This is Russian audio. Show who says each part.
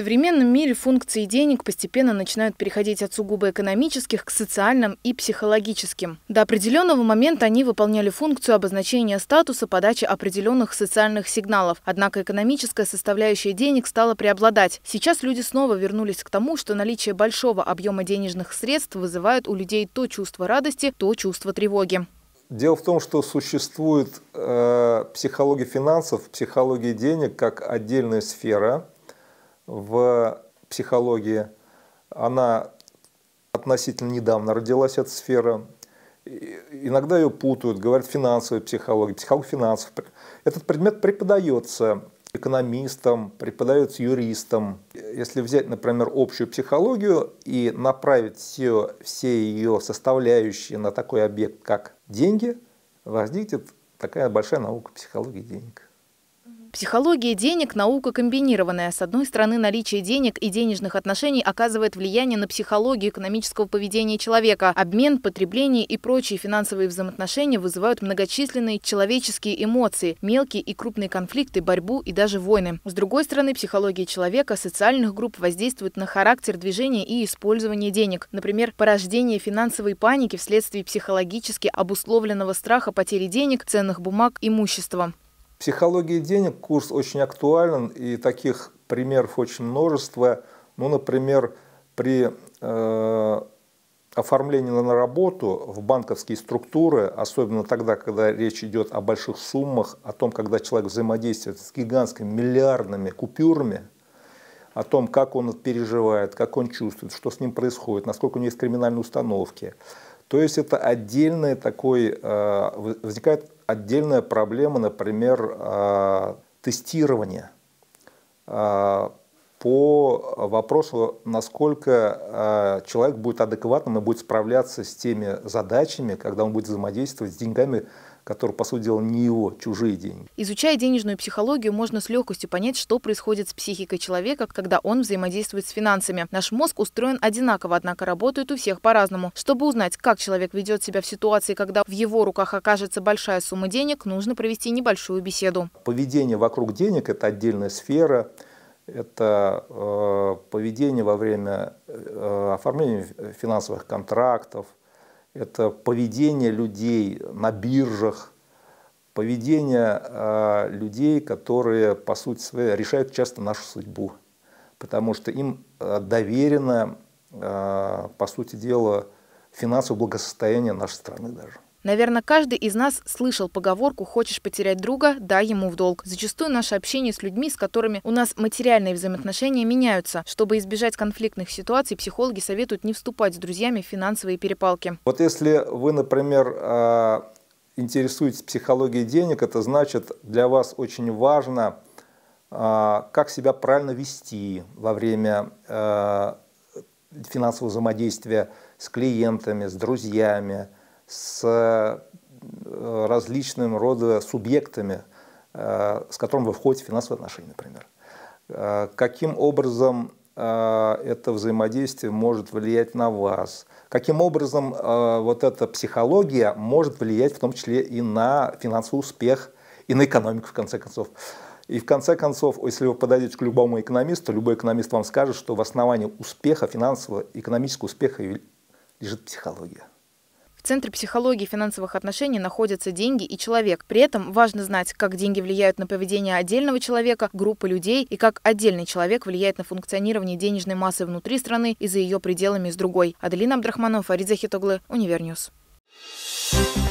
Speaker 1: современном мире функции денег постепенно начинают переходить от сугубо экономических к социальным и психологическим. До определенного момента они выполняли функцию обозначения статуса подачи определенных социальных сигналов. Однако экономическая составляющая денег стала преобладать. Сейчас люди снова вернулись к тому, что наличие большого объема денежных средств вызывает у людей то чувство радости, то чувство тревоги.
Speaker 2: Дело в том, что существует э, психология финансов, психология денег как отдельная сфера – в психологии. Она относительно недавно родилась, эта сфера. Иногда ее путают, говорят финансовая психология, психология финансов. Этот предмет преподается экономистам, преподается юристам. Если взять, например, общую психологию и направить все, все ее составляющие на такой объект, как деньги, возникнет такая большая наука психологии денег.
Speaker 1: Психология денег – наука комбинированная. С одной стороны, наличие денег и денежных отношений оказывает влияние на психологию экономического поведения человека. Обмен, потребление и прочие финансовые взаимоотношения вызывают многочисленные человеческие эмоции, мелкие и крупные конфликты, борьбу и даже войны. С другой стороны, психология человека, социальных групп воздействует на характер движения и использования денег. Например, порождение финансовой паники вследствие психологически обусловленного страха потери денег, ценных бумаг, имущества.
Speaker 2: Психология денег курс очень актуален, и таких примеров очень множество. Ну, например, при э, оформлении на работу в банковские структуры, особенно тогда, когда речь идет о больших суммах, о том, когда человек взаимодействует с гигантскими миллиардными купюрами, о том, как он переживает, как он чувствует, что с ним происходит, насколько у него есть криминальные установки. То есть это отдельное такое, э, возникает отдельная проблема, например, а, тестирование а, по вопросу, насколько а, человек будет адекватным и будет справляться с теми задачами, когда он будет взаимодействовать с деньгами который, по сути дела, не его, чужие деньги.
Speaker 1: Изучая денежную психологию, можно с легкостью понять, что происходит с психикой человека, когда он взаимодействует с финансами. Наш мозг устроен одинаково, однако работает у всех по-разному. Чтобы узнать, как человек ведет себя в ситуации, когда в его руках окажется большая сумма денег, нужно провести небольшую беседу.
Speaker 2: Поведение вокруг денег – это отдельная сфера, это э, поведение во время э, оформления финансовых контрактов – это поведение людей на биржах, поведение э, людей, которые, по сути своей, решают часто нашу судьбу, потому что им э, доверено, э, по сути дела, финансовое благосостояние нашей страны даже.
Speaker 1: Наверное, каждый из нас слышал поговорку «хочешь потерять друга, дай ему в долг». Зачастую наше общение с людьми, с которыми у нас материальные взаимоотношения меняются. Чтобы избежать конфликтных ситуаций, психологи советуют не вступать с друзьями в финансовые перепалки.
Speaker 2: Вот если вы, например, а, интересуетесь психологией денег, это значит для вас очень важно, а, как себя правильно вести во время а, финансового взаимодействия с клиентами, с друзьями, с э, различным рода субъектами, э, с которым вы входите в финансовые отношения, например. Э, каким образом это взаимодействие может влиять на вас? Каким образом вот эта психология может влиять в том числе и на финансовый успех, и на экономику, в конце концов? И в конце концов, если вы подойдете к любому экономисту, любой экономист вам скажет, что в основании успеха, финансового, экономического успеха лежит психология.
Speaker 1: В Центре психологии финансовых отношений находятся деньги и человек. При этом важно знать, как деньги влияют на поведение отдельного человека, группы людей и как отдельный человек влияет на функционирование денежной массы внутри страны и за ее пределами с другой. Аделина Абдрахманов, Арид Захитоглы, Универньюз. Thank you